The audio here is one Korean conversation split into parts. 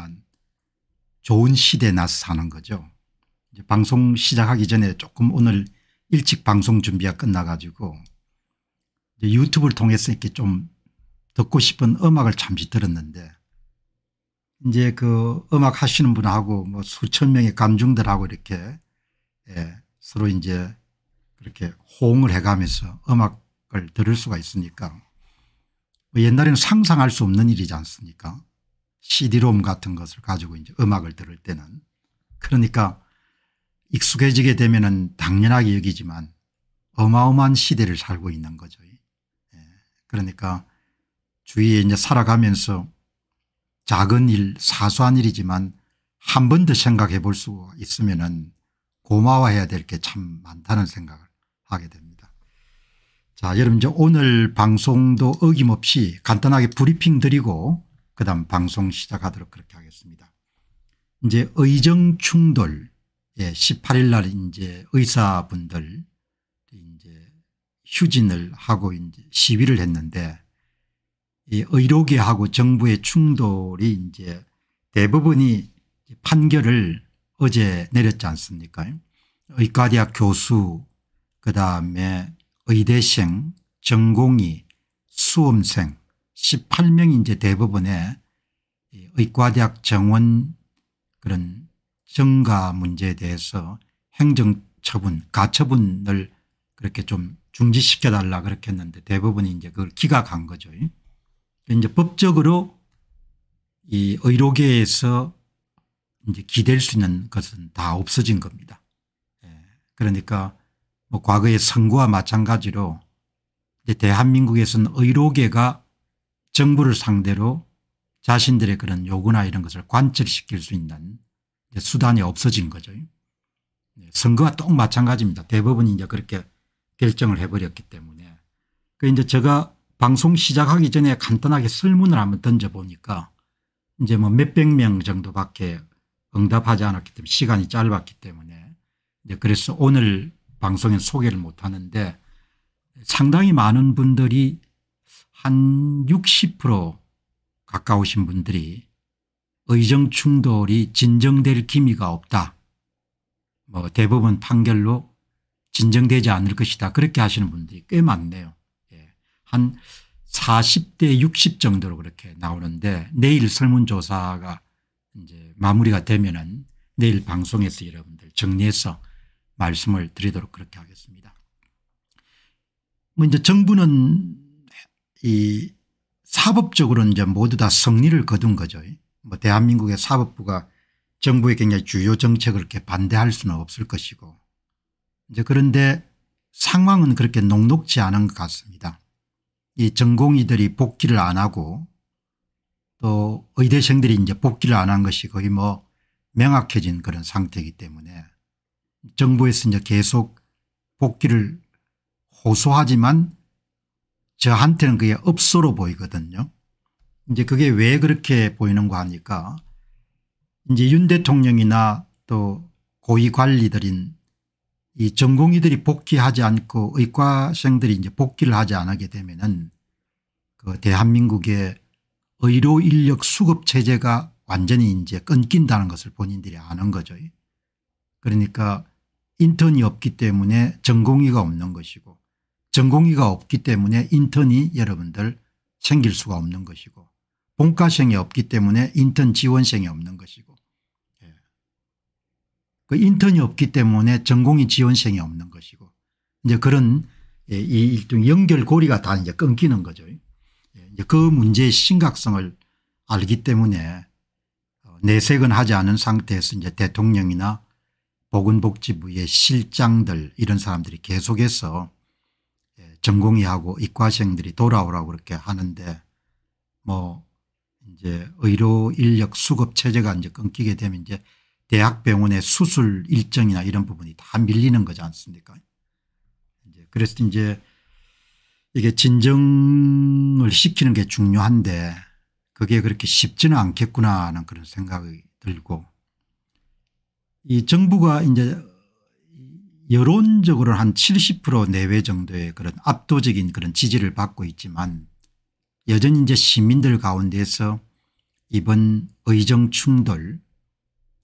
있지만 좋은 시대에 나서 사는 거죠. 방송 시작하기 전에 조금 오늘 일찍 방송 준비가 끝나가지고 유튜브를 통해서 이렇게 좀 듣고 싶은 음악을 잠시 들었는데 이제 그 음악 하시는 분하고 뭐 수천 명의 감중들하고 이렇게 예, 서로 이제 그렇게 호응을 해가면서 음악을 들을 수가 있으니까 뭐 옛날에는 상상할 수 없는 일이지 않습니까 CD롬 같은 것을 가지고 이제 음악을 들을 때는 그러니까 익숙해지게 되면은 당연하게 여기지만 어마어마한 시대를 살고 있는 거죠. 예. 그러니까 주위에 이제 살아가면서 작은 일 사소한 일이지만 한 번 더 생각해 볼 수 있으면은 고마워해야 될 게 참 많다는 생각을 하게 됩니다. 자 여러분 이제 오늘 방송도 어김없이 간단하게 브리핑 드리고 그 다음 방송 시작하도록 그렇게 하겠습니다. 이제 의정 충돌 예, 18일 날 이제 의사분들 이제 휴진을 하고 이제 시위를 했는데 이 의료계하고 정부의 충돌이 이제 대부분이 판결을 어제 내렸지 않습니까? 의과대학 교수 그다음에 의대생 전공의 수험생 18명이 이제 대법원에 의과대학 정원 그런 증가 문제에 대해서 행정처분 가처분을 그렇게 좀 중지시켜 달라 그렇게 했는데 대부분이 이제 그걸 기각한 거죠. 그러니까 이제 법적으로 이 의료계에서 이제 기댈 수 있는 것은 다 없어진 겁니다. 예. 그러니까 뭐 과거의 선거와 마찬가지로 대한민국에서는 의료계가 정부를 상대로 자신들의 그런 요구나 이런 것을 관철시킬 수 있는 수단이 없어진 거죠. 네, 선거와 똑 마찬가지입니다. 대법원이 이제 그렇게 결정을 해버렸기 때문에. 그 이제 제가 방송 시작하기 전에 간단하게 설문을 한번 던져보니까 이제 뭐 몇백 명 정도밖에 응답하지 않았기 때문에 시간이 짧았기 때문에 이제 그래서 오늘 방송에 소개를 못 하는데 상당히 많은 분들이 한60% 가까우신 분들이 의정 충돌이 진정될 기미가 없다. 뭐 대법원 판결로 진정되지 않을 것이다. 그렇게 하시는 분들이 꽤 많네요. 예. 한 40대 60 정도로 그렇게 나오는데 내일 설문조사가 이제 마무리가 되면은 내일 방송에서 여러분들 정리해서 말씀을 드리도록 그렇게 하겠습니다. 먼저 정부는 이 사법적으로 이제 모두 다승리를 거둔 거죠. 뭐 대한민국의 사법부가 정부의 굉장히 주요 정책을 이렇게 반대할 수는 없을 것이고 이제 그런데 상황은 그렇게 녹록지 않은 것 같습니다. 이 전공의들이 복귀를 안 하고 또 의대생들이 이제 복귀를 안 한 것이 거의 뭐 명확해진 그런 상태이기 때문에 정부에서 이제 계속 복귀를 호소하지만 저한테는 그게 업소로 보이거든요. 이제 그게 왜 그렇게 보이는가 하니까 이제 윤 대통령이나 또 고위 관리들인 이 전공의들이 복귀하지 않고 의과생들이 이제 복귀를 하지 않게 되면은 그 대한민국의 의료 인력 수급 체제가 완전히 이제 끊긴다는 것을 본인들이 아는 거죠. 그러니까 인턴이 없기 때문에 전공의가 없는 것이고 전공의가 없기 때문에 인턴이 여러분들 생길 수가 없는 것이고 본과생이 없기 때문에 인턴 지원생이 없는 것이고 예. 그 인턴이 없기 때문에 전공의 지원생이 없는 것이고 이제 그런 예, 이 일종 연결고리가 다 이제 끊기는 거죠. 예, 이제 그 문제의 심각성을 알기 때문에 어, 내색은 하지 않은 상태에서 이제 대통령이나 보건복지부의 실장들 이런 사람들이 계속해서 전공의하고 이과생들이 돌아오라고 그렇게 하는데 뭐 이제 의료 인력 수급 체제가 이제 끊기게 되면 이제 대학병원의 수술 일정이나 이런 부분이 다 밀리는 거지 않습니까? 이제 그래서 이제 이게 진정을 시키는 게 중요한데 그게 그렇게 쉽지는 않겠구나 하는 그런 생각이 들고 이 정부가 이제 여론적으로 한 70% 내외 정도의 그런 압도적인 그런 지지를 받고 있지만 여전히 이제 시민들 가운데서 이번 의정 충돌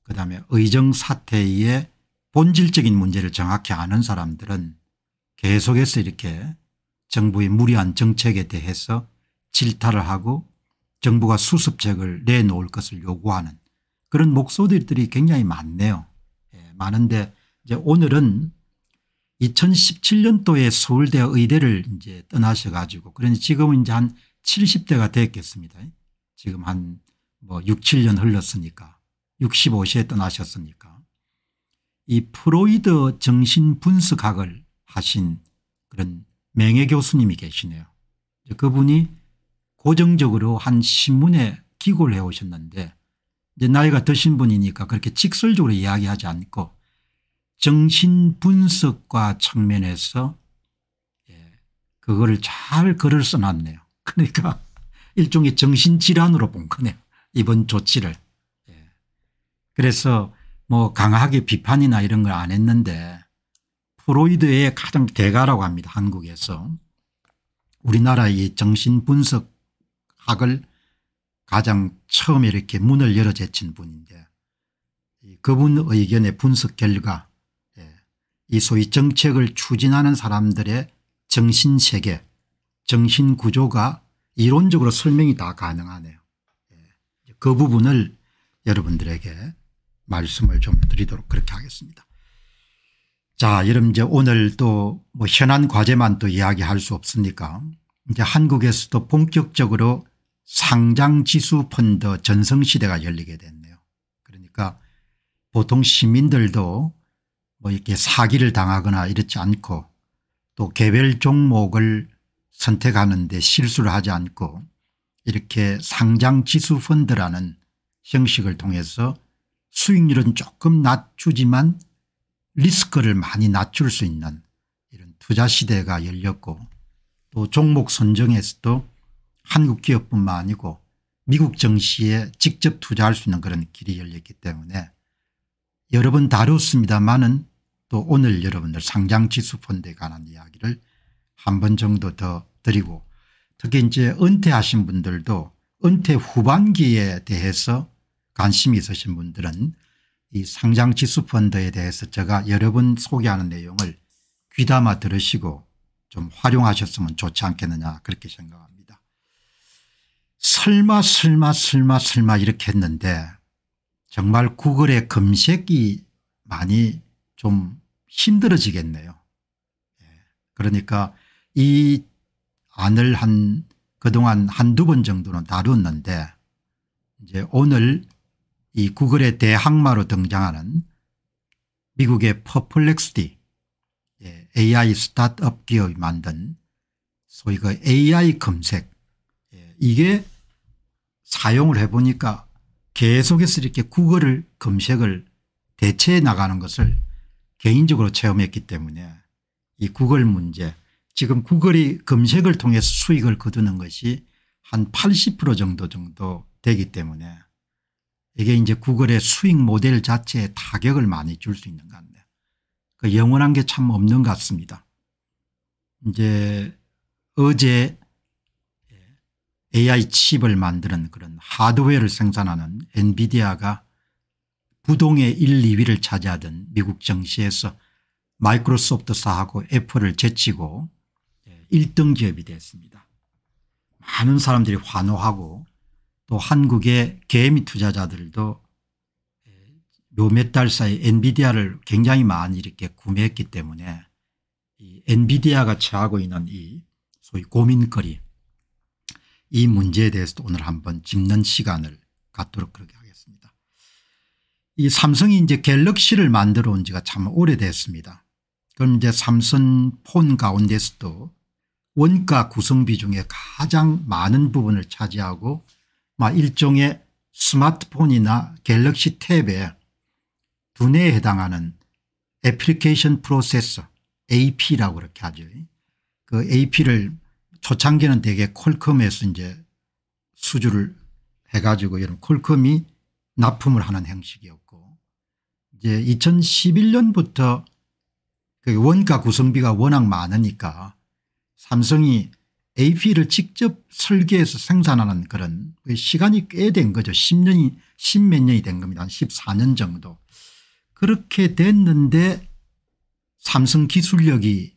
그다음에 의정 사태의 본질적인 문제를 정확히 아는 사람들은 계속해서 이렇게 정부의 무리한 정책에 대해서 질타를 하고 정부가 수습책을 내놓을 것을 요구하는 그런 목소리들이 굉장히 많네요. 예, 많은데 이제 오늘은 2017년도에 서울대 의대를 이제 떠나셔 가지고 그러니 지금은 이제 한 70대가 됐겠습니다. 지금 한 뭐 6, 7년 흘렀으니까 65세에 떠나셨으니까 이 프로이드 정신분석학을 하신 그런 맹해교수님이 계시네요. 그분이 고정적으로 한 신문에 기고를 해오셨는데 이제 나이가 드신 분이니까 그렇게 직설적으로 이야기하지 않고 정신분석과 측면에서 예, 그거를 잘 글을 써놨네요. 그러니까 일종의 정신질환으로 본 거네요. 이번 조치를. 예. 그래서 뭐 강하게 비판이나 이런 걸 안 했는데 프로이드의 가장 대가라고 합니다. 한국에서. 우리나라의 정신분석학을 가장 처음에 이렇게 문을 열어 제친 분인데 그분 의견의 분석 결과 이 소위 정책을 추진하는 사람들의 정신세계 정신구조가 이론적으로 설명이 다 가능하네요. 예. 그 부분을 여러분들에게 말씀을 좀 드리도록 그렇게 하겠습니다. 자 여러분 이제 오늘 또뭐 현안 과제만 또 이야기할 수 없으니까 이제 한국에서도 본격적으로 상장지수 펀드 전성시대가 열리게 됐네요. 그러니까 보통 시민들도 뭐 이렇게 사기를 당하거나 이렇지 않고 또 개별 종목을 선택하는 데 실수를 하지 않고 이렇게 상장 지수 펀드라는 형식을 통해서 수익률은 조금 낮추지만 리스크를 많이 낮출 수 있는 이런 투자 시대가 열렸고 또 종목 선정에서도 한국 기업뿐만 아니고 미국 정시에 직접 투자할 수 있는 그런 길이 열렸기 때문에 여러 번다뤘습니다만은 또 오늘 여러분들 상장지수펀드에 관한 이야기를 한 번 정도 더 드리고 특히 이제 은퇴하신 분들도 은퇴 후반기에 대해서 관심이 있으신 분들은 이 상장지수펀드에 대해서 제가 여러 번 소개하는 내용을 귀담아 들으시고 좀 활용하셨으면 좋지 않겠느냐 그렇게 생각합니다. 설마 설마 설마 설마 이렇게 했는데 정말 구글의 검색이 많이 좀 힘들어지겠네요. 예. 그러니까 이 안을 한 그동안 한두 번 정도는 다뤘는데 이제 오늘 이 구글의 대항마로 등장하는 미국의 퍼플렉스티 AI 스타트업 기업이 만든 소위 그 AI 검색 예, 이게 사용을 해보니까 계속해서 이렇게 구글을 검색을 대체해 나가는 것을 개인적으로 체험했기 때문에 이 구글 문제 지금 구글이 검색을 통해서 수익을 거두는 것이 한 80% 정도 정도 되기 때문에 이게 이제 구글의 수익 모델 자체에 타격을 많이 줄 수 있는 것 같네요. 그 영원한 게 참 없는 것 같습니다. 이제 어제 AI 칩을 만드는 그런 하드웨어를 생산하는 엔비디아가 부동의 1, 2위를 차지하던 미국 정시에서 마이크로소프트사하고 애플을 제치고 1등 예, 기업이 됐습니다. 많은 사람들이 환호하고 또 한국의 개미 투자자들도 예, 요몇 달 사이 엔비디아를 굉장히 많이 이렇게 구매했기 때문에 이 엔비디아가 처하고 있는 이 소위 고민거리 이 문제에 대해서도 오늘 한번 짚는 시간을 갖도록 그렇게 하겠습니다. 이 삼성이 이제 갤럭시를 만들어 온 지가 참 오래됐습니다. 그럼 이제 삼성폰 가운데서도 원가 구성비 중에 가장 많은 부분을 차지하고 일종의 스마트폰이나 갤럭시 탭에 두뇌에 해당하는 애플리케이션 프로세서 AP라고 그렇게 하죠. 그 AP를 초창기는 대개 콜컴에서 이제 수주를 해가지고 이런 콜컴이 납품을 하는 형식이었고 이제 2011년부터 그 원가 구성비가 워낙 많으니까 삼성이 AP를 직접 설계해서 생산하는 그런 그 시간이 꽤 된 거죠. 10년이 10몇 년이 된 겁니다. 한 14년 정도. 그렇게 됐는데 삼성 기술력이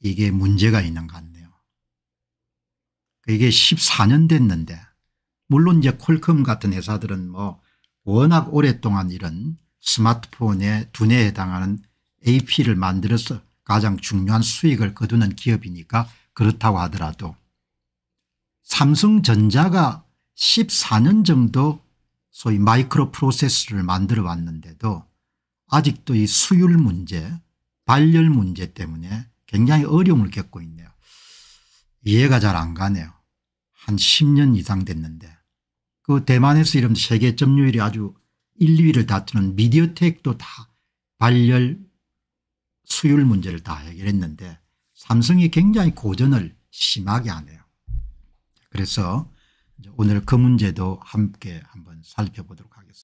이게 문제가 있는 것 같네요. 이게 14년 됐는데 물론 이제 콜컴 같은 회사들은 뭐 워낙 오랫동안 이런 스마트폰의 두뇌에 해당하는 AP를 만들어서 가장 중요한 수익을 거두는 기업이니까 그렇다고 하더라도 삼성전자가 14년 정도 소위 마이크로 프로세스를 만들어 왔는데도 아직도 이 수율 문제 발열 문제 때문에 굉장히 어려움을 겪고 있네요. 이해가 잘 안 가네요. 한 10년 이상 됐는데 그 대만에서 이런 세계 점유율이 아주 1, 2위를 다투는 미디어텍도 다 발열 수율 문제를 다 해결했는데 삼성이 굉장히 고전을 심하게 하네요. 그래서 오늘 그 문제도 함께 한번 살펴보도록 하겠습니다.